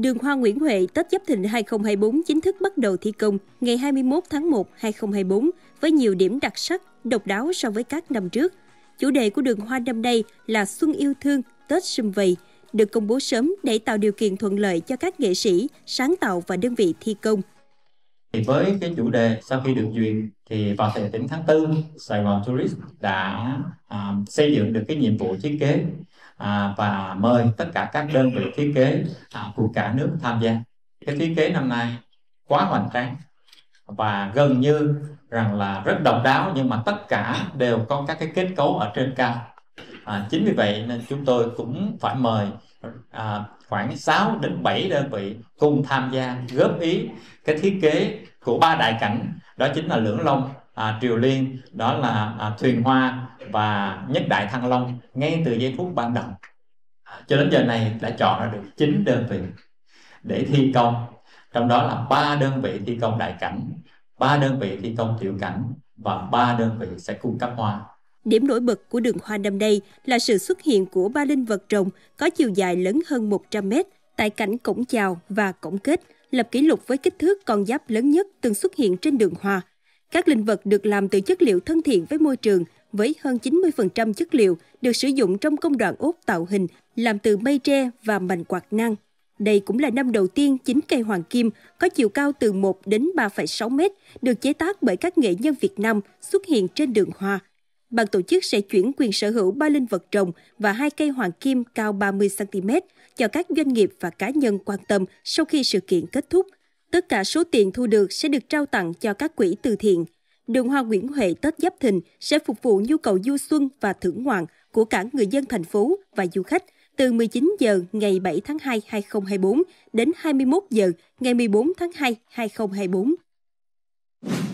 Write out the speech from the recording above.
Đường Hoa Nguyễn Huệ Tết Giáp Thìn 2024 chính thức bắt đầu thi công ngày 21 tháng 1, 2024 với nhiều điểm đặc sắc, độc đáo so với các năm trước. Chủ đề của đường hoa năm nay là Xuân yêu thương, Tết sum vầy, được công bố sớm để tạo điều kiện thuận lợi cho các nghệ sĩ, sáng tạo và đơn vị thi công. với cái chủ đề sau khi được duyệt thì vào thời điểm tháng 4, Sài Gòn Tourist đã à, xây dựng được cái nhiệm vụ thiết kế À, và mời tất cả các đơn vị thiết kế à, của cả nước tham gia cái thiết kế năm nay quá hoành tráng và gần như rằng là rất độc đáo nhưng mà tất cả đều có các cái kết cấu ở trên cao à, chính vì vậy nên chúng tôi cũng phải mời à, khoảng 6 đến 7 đơn vị cùng tham gia góp ý cái thiết kế của ba đại cảnh đó chính là lưỡng long à, triều liên đó là à, thuyền hoa và nhất đại thăng long ngay từ giây phút ban đầu à, cho đến giờ này đã chọn ra được 9 đơn vị để thi công trong đó là ba đơn vị thi công đại cảnh ba đơn vị thi công tiểu cảnh và ba đơn vị sẽ cung cấp hoa Điểm nổi bật của đường hoa năm nay là sự xuất hiện của ba linh vật rồng có chiều dài lớn hơn 100 mét tại cảnh cổng chào và cổng kết, lập kỷ lục với kích thước con giáp lớn nhất từng xuất hiện trên đường hoa các linh vật được làm từ chất liệu thân thiện với môi trường, với hơn 90% chất liệu được sử dụng trong công đoạn ốp tạo hình làm từ mây tre và mành quạt năng. Đây cũng là năm đầu tiên chính cây hoàng kim có chiều cao từ 1 đến 3,6 mét được chế tác bởi các nghệ nhân Việt Nam xuất hiện trên đường hoa. Ban tổ chức sẽ chuyển quyền sở hữu 3 linh vật trồng và hai cây hoàng kim cao 30 cm cho các doanh nghiệp và cá nhân quan tâm sau khi sự kiện kết thúc – Tất cả số tiền thu được sẽ được trao tặng cho các quỹ từ thiện. Đường hoa Nguyễn Huệ Tết Giáp Thìn sẽ phục vụ nhu cầu du xuân và thưởng ngoạn của cả người dân thành phố và du khách từ 19 giờ ngày 7 tháng 2 2024 đến 21 giờ ngày 14 tháng 2 2024.